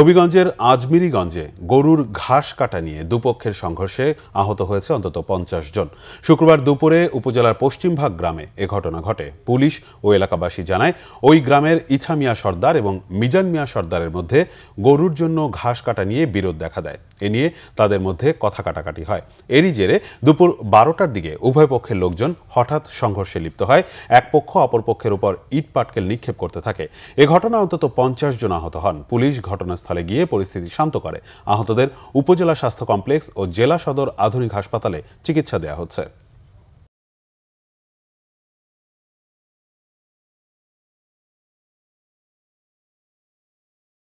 হবিগঞ্জের আজমিরিগঞ্জে গরুর ঘাস কাটা নিয়ে দুপক্ষের সংঘর্ষে আহত হয়েছে অন্তত পঞ্চাশ জন শুক্রবার দুপুরে উপজেলার পশ্চিমভাগ গ্রামে এ ঘটনা ঘটে পুলিশ ও এলাকাবাসী জানায় ওই গ্রামের ইছা মিয়া সর্দার এবং মিজান মিয়া সর্দারের মধ্যে গরুর জন্য ঘাস কাটা নিয়ে বিরোধ দেখা দেয় এ নিয়ে তাদের মধ্যে কথা কাটাকাটি হয় এরই জেরে দুপুর বারোটার দিকে উভয় পক্ষের লোকজন হঠাৎ সংঘর্ষে লিপ্ত হয় এক পক্ষ অপর পক্ষের উপর ইট পাটকেল নিক্ষেপ করতে থাকে এ ঘটনা অন্তত পঞ্চাশ জন আহত হন পুলিশ ঘটনাস্থল ঘটনাস্থলে গিয়ে পরিস্থিতি শান্ত করে আহতদের উপজেলা স্বাস্থ্য কমপ্লেক্স ও জেলা সদর আধুনিক হাসপাতালে চিকিৎসা দেওয়া হচ্ছে